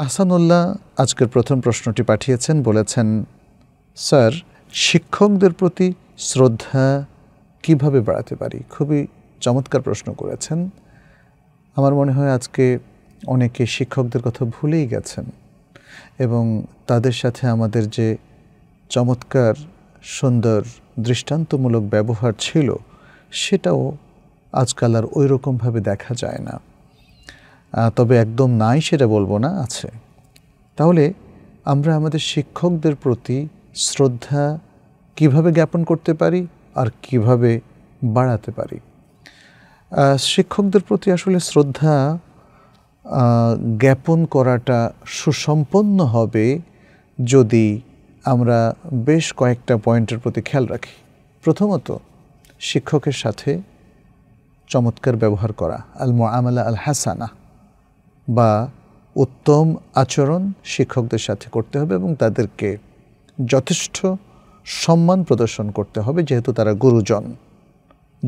আহসানুল্লাহ আজকের প্রথম প্রশ্নটি পাঠিয়েছেন বলেছেন স্যার শিক্ষকদের প্রতি শ্রদ্ধা কিভাবে বাড়াতে পারি খুবই চমৎকার প্রশ্ন করেছেন আমার মনে হয় আজকে অনেকে শিক্ষকদের কথা ভুলেই গেছেন এবং তাদের সাথে আমাদের যে চমৎকার সুন্দর দৃষ্টান্তমূলক ব্যবহার ছিল সেটাও আজকাল আর ওই রকমভাবে দেখা যায় না তবে একদম নাই সেটা বলবো না আছে তাহলে আমরা আমাদের শিক্ষকদের প্রতি শ্রদ্ধা কিভাবে জ্ঞাপন করতে পারি আর কিভাবে বাড়াতে পারি শিক্ষকদের প্রতি আসলে শ্রদ্ধা জ্ঞাপন করাটা সুসম্পন্ন হবে যদি আমরা বেশ কয়েকটা পয়েন্টের প্রতি খেয়াল রাখি প্রথমত শিক্ষকের সাথে চমৎকার ব্যবহার করা আল মোয়ামালা আল হাসানা বা উত্তম আচরণ শিক্ষকদের সাথে করতে হবে এবং তাদেরকে যথেষ্ট সম্মান প্রদর্শন করতে হবে যেহেতু তারা গুরুজন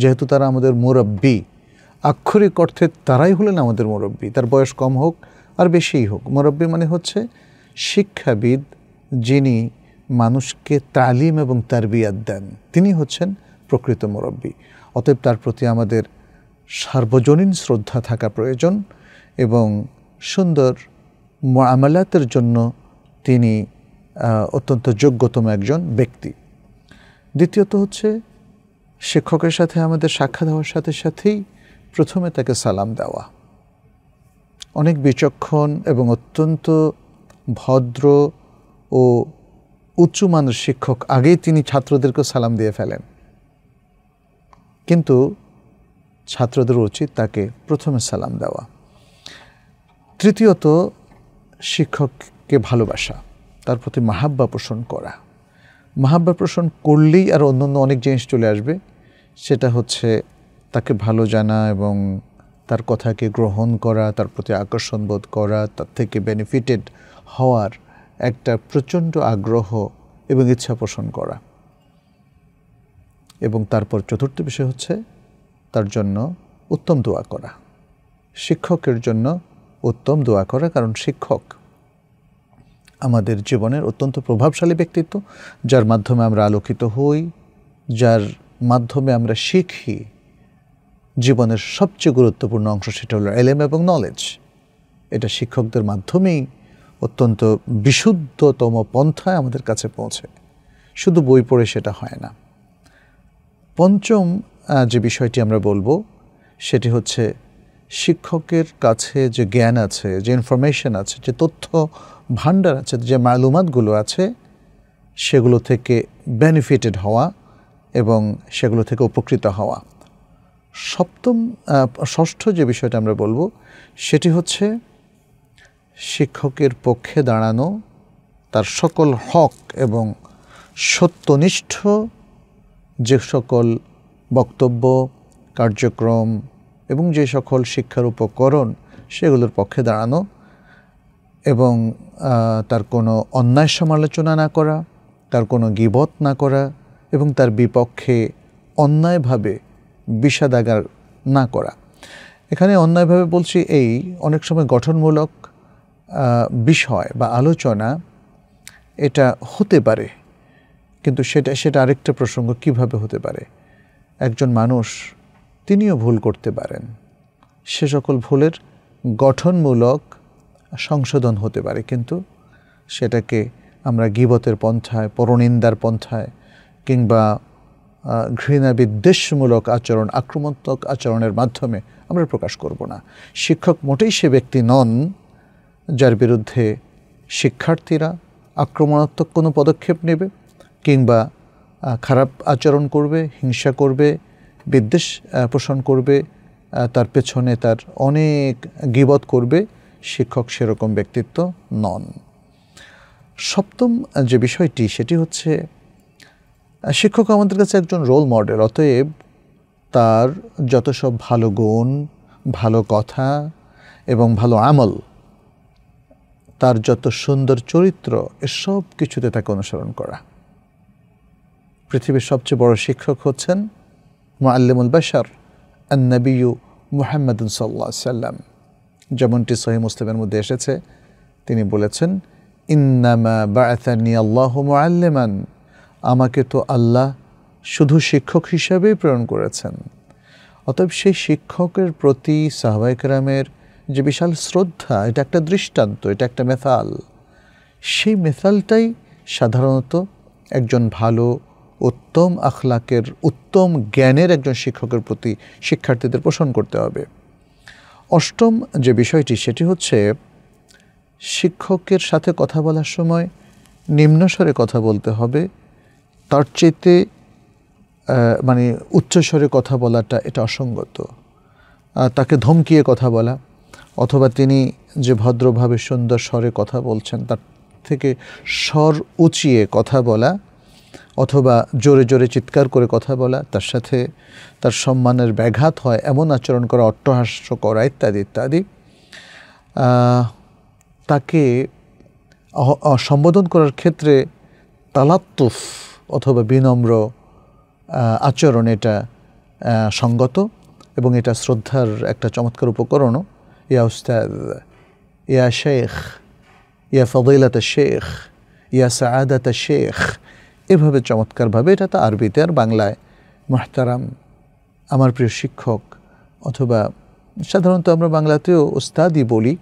যেহেতু তারা আমাদের মুরব্বী আক্ষরিক অর্থে তারাই হলেন আমাদের মুরব্বী তার বয়স কম হোক আর বেশিই হোক মুরব্বী মানে হচ্ছে শিক্ষাবিদ যিনি মানুষকে তালিম এবং তারবিয়াত দেন তিনি হচ্ছেন প্রকৃত মুরব্বী অতএব তার প্রতি আমাদের সার্বজনীন শ্রদ্ধা থাকা প্রয়োজন এবং সুন্দর মামালাতের জন্য তিনি অত্যন্ত যোগ্যতম একজন ব্যক্তি দ্বিতীয়ত হচ্ছে শিক্ষকের সাথে আমাদের সাক্ষাৎ হওয়ার সাথে সাথেই প্রথমে তাকে সালাম দেওয়া অনেক বিচক্ষণ এবং অত্যন্ত ভদ্র ও উঁচু মানের শিক্ষক আগেই তিনি ছাত্রদেরকে সালাম দিয়ে ফেলেন কিন্তু ছাত্রদের উচিত তাকে প্রথমে সালাম দেওয়া তৃতীয়ত শিক্ষককে ভালোবাসা তার প্রতি মাহাব্বা পোষণ করা মাহাব্বা পোষণ করলেই আর অন্য অন্য অনেক জিনিস চলে আসবে সেটা হচ্ছে তাকে ভালো জানা এবং তার কথাকে গ্রহণ করা তার প্রতি আকর্ষণ বোধ করা তার থেকে বেনিফিটেড হওয়ার একটা প্রচণ্ড আগ্রহ এবং ইচ্ছা পোষণ করা এবং তারপর চতুর্থ বিষয় হচ্ছে তার জন্য উত্তম দোয়া করা শিক্ষকের জন্য উত্তম দোয়া করা কারণ শিক্ষক আমাদের জীবনের অত্যন্ত প্রভাবশালী ব্যক্তিত্ব যার মাধ্যমে আমরা আলোকিত হই যার মাধ্যমে আমরা শিখি জীবনের সবচেয়ে গুরুত্বপূর্ণ অংশ সেটা হলো এলেম এবং নলেজ এটা শিক্ষকদের মাধ্যমেই অত্যন্ত বিশুদ্ধতম পন্থায় আমাদের কাছে পৌঁছে শুধু বই পড়ে সেটা হয় না পঞ্চম যে বিষয়টি আমরা বলবো সেটি হচ্ছে শিক্ষকের কাছে যে জ্ঞান আছে যে ইনফরমেশন আছে যে তথ্য ভাণ্ডার আছে যে মালুমাতগুলো আছে সেগুলো থেকে বেনিফিটেড হওয়া এবং সেগুলো থেকে উপকৃত হওয়া সপ্তম ষষ্ঠ যে বিষয়টা আমরা বলবো সেটি হচ্ছে শিক্ষকের পক্ষে দাঁড়ানো তার সকল হক এবং সত্যনিষ্ঠ যে সকল বক্তব্য কার্যক্রম এবং যে সকল শিক্ষার উপকরণ সেগুলোর পক্ষে দাঁড়ানো এবং তার কোনো অন্যায় সমালোচনা না করা তার কোনো গিবত না করা এবং তার বিপক্ষে অন্যায়ভাবে বিষাদাগার না করা এখানে অন্যায়ভাবে বলছি এই অনেক সময় গঠনমূলক বিষয় বা আলোচনা এটা হতে পারে কিন্তু সেটা সেটা আরেকটা প্রসঙ্গ কিভাবে হতে পারে একজন মানুষ তিনিও ভুল করতে পারেন সে সকল ভুলের গঠনমূলক সংশোধন হতে পারে কিন্তু সেটাকে আমরা গিবতের পন্থায় পরনিন্দার পন্থায় কিংবা ঘৃণা বিদ্বেষমূলক আচরণ আক্রমণাত্মক আচরণের মাধ্যমে আমরা প্রকাশ করব না শিক্ষক মোটেই সে ব্যক্তি নন যার বিরুদ্ধে শিক্ষার্থীরা আক্রমণাত্মক কোনো পদক্ষেপ নেবে কিংবা খারাপ আচরণ করবে হিংসা করবে বিদ্বেষ পোষণ করবে তার পেছনে তার অনেক গিবত করবে শিক্ষক সেরকম ব্যক্তিত্ব নন সপ্তম যে বিষয়টি সেটি হচ্ছে শিক্ষক আমাদের কাছে একজন রোল মডেল অতএব তার যত সব ভালো গুণ ভালো কথা এবং ভালো আমল তার যত সুন্দর চরিত্র এসব কিছুতে তাকে অনুসরণ করা পৃথিবীর সবচেয়ে বড় শিক্ষক হচ্ছেন মুআল্লিমুল বাশার আন্নবী মুহাম্মদুল সাল্লাহ সাল্লাম যেমনটি সহি মুসলিমের মধ্যে এসেছে তিনি বলেছেন ইন্নামা বায়াতানি আল্লাহ মুআল্লিমান আমাকে তো আল্লাহ শুধু শিক্ষক হিসাবেই প্রেরণ করেছেন অতএব সেই শিক্ষকের প্রতি সাহবাইকরামের যে বিশাল শ্রদ্ধা এটা একটা দৃষ্টান্ত এটা একটা মেথাল সেই মেথালটাই সাধারণত একজন ভালো উত্তম আখলাকের উত্তম জ্ঞানের একজন শিক্ষকের প্রতি শিক্ষার্থীদের পোষণ করতে হবে অষ্টম যে বিষয়টি সেটি হচ্ছে শিক্ষকের সাথে কথা বলার সময় নিম্নস্বরে কথা বলতে হবে তার চেয়েতে মানে উচ্চস্বরে কথা বলাটা এটা অসঙ্গত তাকে ধমকিয়ে কথা বলা অথবা তিনি যে ভদ্রভাবে সুন্দর স্বরে কথা বলছেন তার থেকে স্বর উঁচিয়ে কথা বলা অথবা জোরে জোরে চিৎকার করে কথা বলা তার সাথে তার সম্মানের ব্যাঘাত হয় এমন আচরণ করা অট্টহাস্য করা ইত্যাদি ইত্যাদি তাকে সম্বোধন করার ক্ষেত্রে তালাত্তুফ অথবা বিনম্র আচরণ এটা সঙ্গত এবং এটা শ্রদ্ধার একটা চমৎকার উপকরণও ইয়া উস্তাদ ইয়া শেখ ইয়া ফদিলাত শেখ ইয়া সাআদাত শেখ এভাবে চমৎকারভাবে এটা তো আরবিতে আর বাংলায় মাহতারাম আমার প্রিয় শিক্ষক অথবা সাধারণত আমরা বাংলাতেও ওস্তাদি বলি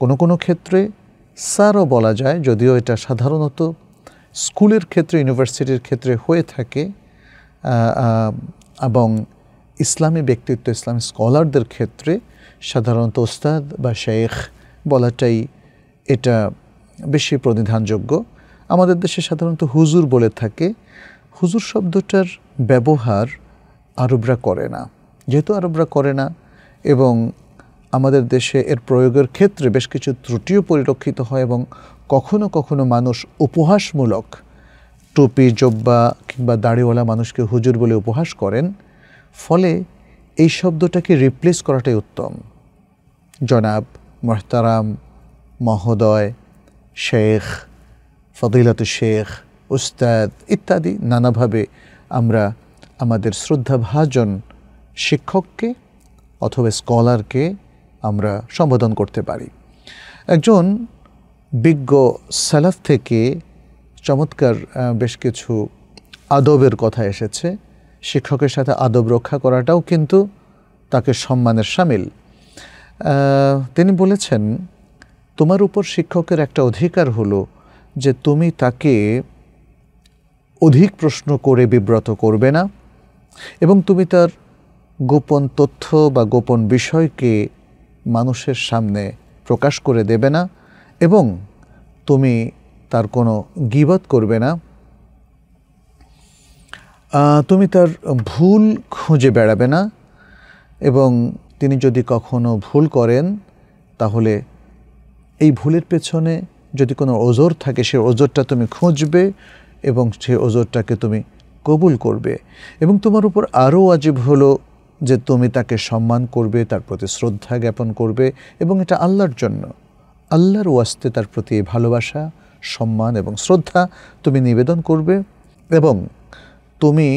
কোনো কোনো ক্ষেত্রে স্যারও বলা যায় যদিও এটা সাধারণত স্কুলের ক্ষেত্রে ইউনিভার্সিটির ক্ষেত্রে হয়ে থাকে এবং ইসলামী ব্যক্তিত্ব ইসলামী স্কলারদের ক্ষেত্রে সাধারণত ওস্তাদ বা শেখ বলাটাই এটা বেশি প্রতিধানযোগ্য আমাদের দেশে সাধারণত হুজুর বলে থাকে হুজুর শব্দটার ব্যবহার আরবরা করে না যেহেতু আরবরা করে না এবং আমাদের দেশে এর প্রয়োগের ক্ষেত্রে বেশ কিছু ত্রুটিও পরিলক্ষিত হয় এবং কখনো কখনো মানুষ উপহাসমূলক টুপি জব্বা কিংবা দাড়িওয়ালা মানুষকে হুজুর বলে উপহাস করেন ফলে এই শব্দটাকে রিপ্লেস করাটাই উত্তম জনাব মহতারাম মহোদয় শেখ ফদিলত শেখ উস্তাদ ইত্যাদি নানাভাবে আমরা আমাদের শ্রদ্ধাভাজন শিক্ষককে অথবা স্কলারকে আমরা সম্বোধন করতে পারি একজন বিজ্ঞ সালাফ থেকে চমৎকার বেশ কিছু আদবের কথা এসেছে শিক্ষকের সাথে আদব রক্ষা করাটাও কিন্তু তাকে সম্মানের সামিল তিনি বলেছেন তোমার উপর শিক্ষকের একটা অধিকার হলো যে তুমি তাকে অধিক প্রশ্ন করে বিব্রত করবে না এবং তুমি তার গোপন তথ্য বা গোপন বিষয়কে মানুষের সামনে প্রকাশ করে দেবে না এবং তুমি তার কোনো গিবত করবে না তুমি তার ভুল খুঁজে বেড়াবে না এবং তিনি যদি কখনো ভুল করেন তাহলে এই ভুলের পেছনে যদি কোনো ওজোর থাকে সে ওজোরটা তুমি খুঁজবে এবং সে ওজোরটাকে তুমি কবুল করবে এবং তোমার উপর আরও আজীব হলো যে তুমি তাকে সম্মান করবে তার প্রতি শ্রদ্ধা জ্ঞাপন করবে এবং এটা আল্লাহর জন্য আল্লাহর ওয়াস্তে তার প্রতি ভালোবাসা সম্মান এবং শ্রদ্ধা তুমি নিবেদন করবে এবং তুমি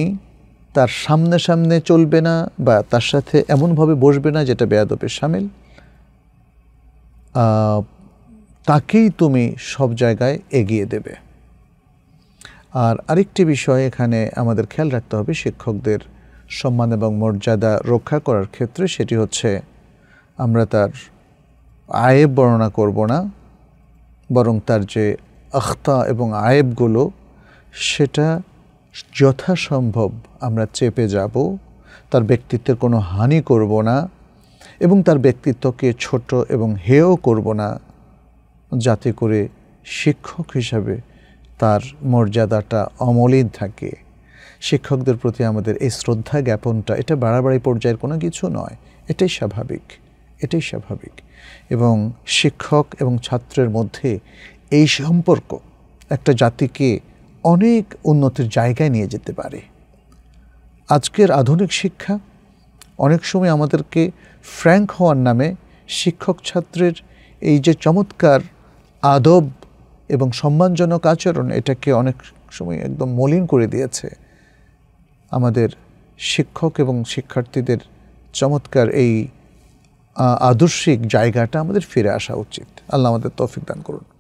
তার সামনে সামনে চলবে না বা তার সাথে এমনভাবে বসবে না যেটা বেয়াদপের সামিল তাকেই তুমি সব জায়গায় এগিয়ে দেবে আর আরেকটি বিষয় এখানে আমাদের খেয়াল রাখতে হবে শিক্ষকদের সম্মান এবং মর্যাদা রক্ষা করার ক্ষেত্রে সেটি হচ্ছে আমরা তার আয়েব বর্ণনা করব না বরং তার যে আখতা এবং আয়েবগুলো সেটা যথাসম্ভব আমরা চেপে যাব তার ব্যক্তিত্বের কোনো হানি করব না এবং তার ব্যক্তিত্বকে ছোট এবং হেয় করব না যাতে করে শিক্ষক হিসাবে তার মর্যাদাটা অমলিন থাকে শিক্ষকদের প্রতি আমাদের এই শ্রদ্ধা জ্ঞাপনটা এটা বাড়াবাড়ি পর্যায়ের কোনো কিছু নয় এটাই স্বাভাবিক এটাই স্বাভাবিক এবং শিক্ষক এবং ছাত্রের মধ্যে এই সম্পর্ক একটা জাতিকে অনেক উন্নতির জায়গায় নিয়ে যেতে পারে আজকের আধুনিক শিক্ষা অনেক সময় আমাদেরকে ফ্র্যাঙ্ক হওয়ার নামে শিক্ষক ছাত্রের এই যে চমৎকার আদব এবং সম্মানজনক আচরণ এটাকে অনেক সময় একদম মলিন করে দিয়েছে আমাদের শিক্ষক এবং শিক্ষার্থীদের চমৎকার এই আদর্শিক জায়গাটা আমাদের ফিরে আসা উচিত আল্লাহ আমাদের তৌফিক দান করুন